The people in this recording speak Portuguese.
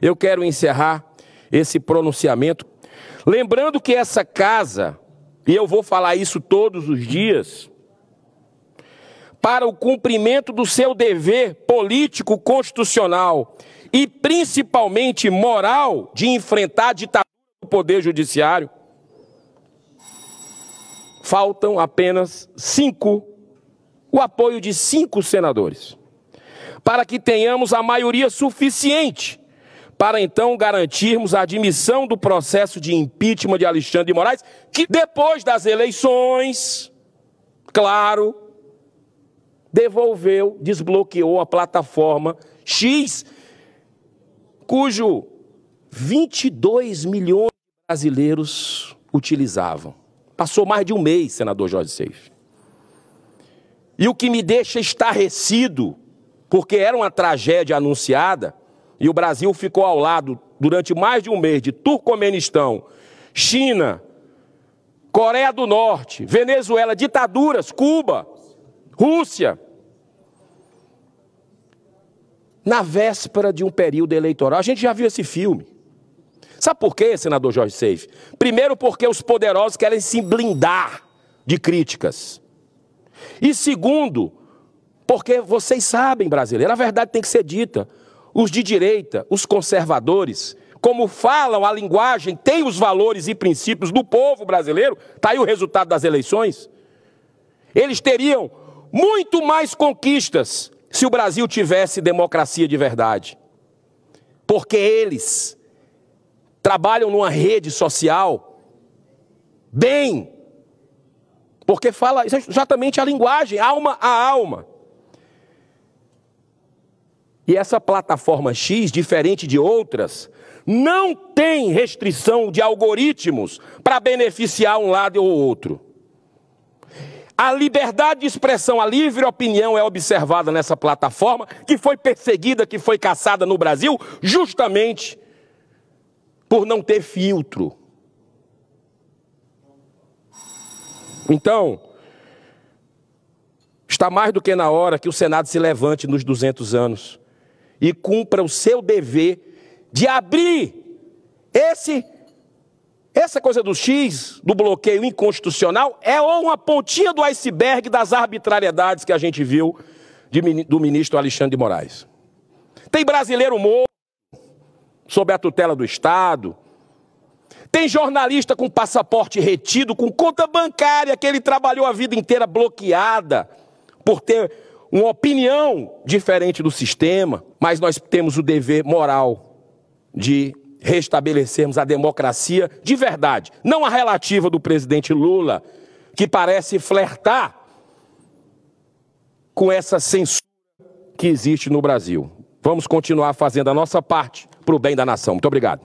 Eu quero encerrar esse pronunciamento lembrando que essa casa, e eu vou falar isso todos os dias, para o cumprimento do seu dever político, constitucional e principalmente moral de enfrentar a ditadura do Poder Judiciário, faltam apenas cinco, o apoio de cinco senadores para que tenhamos a maioria suficiente para então garantirmos a admissão do processo de impeachment de Alexandre de Moraes, que depois das eleições, claro, devolveu, desbloqueou a plataforma X, cujo 22 milhões de brasileiros utilizavam. Passou mais de um mês, senador Jorge Seif. E o que me deixa estarrecido porque era uma tragédia anunciada, e o Brasil ficou ao lado durante mais de um mês de Turcomenistão, China, Coreia do Norte, Venezuela, ditaduras, Cuba, Rússia. Na véspera de um período eleitoral, a gente já viu esse filme. Sabe por quê, senador Jorge Seif? Primeiro, porque os poderosos querem se blindar de críticas. E segundo, porque vocês sabem, brasileiro, a verdade tem que ser dita. Os de direita, os conservadores, como falam a linguagem, têm os valores e princípios do povo brasileiro, está aí o resultado das eleições. Eles teriam muito mais conquistas se o Brasil tivesse democracia de verdade. Porque eles trabalham numa rede social bem. Porque fala exatamente a linguagem, alma a alma. E essa plataforma X, diferente de outras, não tem restrição de algoritmos para beneficiar um lado ou outro. A liberdade de expressão, a livre opinião é observada nessa plataforma, que foi perseguida, que foi caçada no Brasil, justamente por não ter filtro. Então, está mais do que na hora que o Senado se levante nos 200 anos e cumpra o seu dever de abrir esse essa coisa do X, do bloqueio inconstitucional, é uma pontinha do iceberg das arbitrariedades que a gente viu de, do ministro Alexandre de Moraes. Tem brasileiro morto sob a tutela do Estado. Tem jornalista com passaporte retido, com conta bancária que ele trabalhou a vida inteira bloqueada por ter uma opinião diferente do sistema, mas nós temos o dever moral de restabelecermos a democracia de verdade, não a relativa do presidente Lula, que parece flertar com essa censura que existe no Brasil. Vamos continuar fazendo a nossa parte para o bem da nação. Muito obrigado.